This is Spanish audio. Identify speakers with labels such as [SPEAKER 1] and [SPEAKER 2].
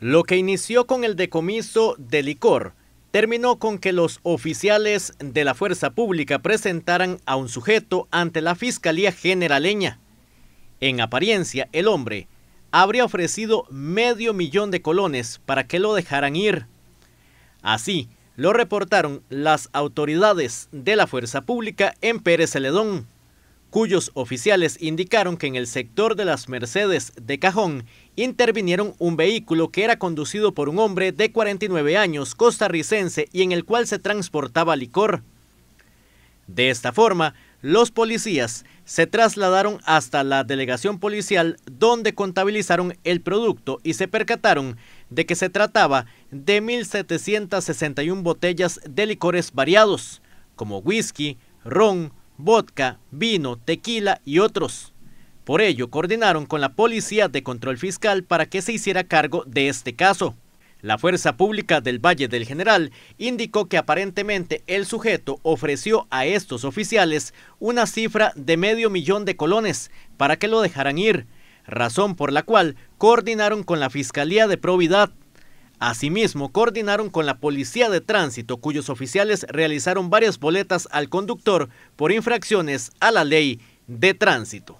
[SPEAKER 1] Lo que inició con el decomiso de licor terminó con que los oficiales de la fuerza pública presentaran a un sujeto ante la Fiscalía Generaleña. En apariencia, el hombre habría ofrecido medio millón de colones para que lo dejaran ir. Así lo reportaron las autoridades de la fuerza pública en Pérez Celedón cuyos oficiales indicaron que en el sector de las Mercedes de Cajón intervinieron un vehículo que era conducido por un hombre de 49 años costarricense y en el cual se transportaba licor. De esta forma, los policías se trasladaron hasta la delegación policial donde contabilizaron el producto y se percataron de que se trataba de 1.761 botellas de licores variados, como whisky, ron, vodka, vino, tequila y otros. Por ello, coordinaron con la Policía de Control Fiscal para que se hiciera cargo de este caso. La Fuerza Pública del Valle del General indicó que aparentemente el sujeto ofreció a estos oficiales una cifra de medio millón de colones para que lo dejaran ir, razón por la cual coordinaron con la Fiscalía de Providad Asimismo, coordinaron con la Policía de Tránsito, cuyos oficiales realizaron varias boletas al conductor por infracciones a la ley de tránsito.